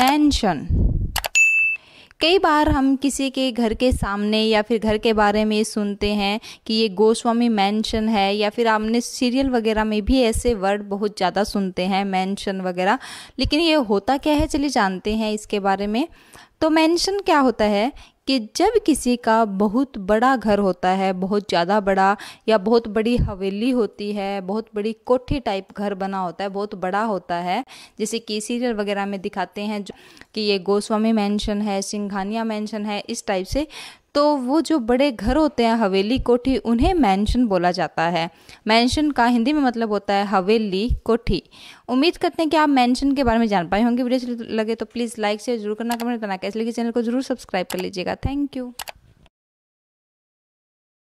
mention कई बार हम किसी के घर के सामने या फिर घर के बारे में सुनते हैं कि ये गोस्वामी मैंशन है या फिर आपने सीरियल वगैरह में भी ऐसे वर्ड बहुत ज़्यादा सुनते हैं मैंशन वगैरह लेकिन ये होता क्या है चलिए जानते हैं इसके बारे में तो मैंशन क्या होता है कि जब किसी का बहुत बड़ा घर होता है बहुत ज़्यादा बड़ा या बहुत बड़ी हवेली होती है बहुत बड़ी कोठी टाइप घर बना होता है बहुत बड़ा होता है जैसे कि सीरियल वगैरह में दिखाते हैं कि ये गोस्वामी मैंशन है सिंघानिया मैंशन है इस टाइप से तो वो जो बड़े घर होते हैं हवेली कोठी उन्हें मैंशन बोला जाता है मैंशन का हिंदी में मतलब होता है हवेली कोठी उम्मीद करते हैं कि आप मैंशन के बारे में जान पाए होंगे वीडियो लगे तो प्लीज़ लाइक शेयर जरूर करना कमेंट करना कैसे लगे चैनल को जरूर सब्सक्राइब कर लीजिएगा थैंक यू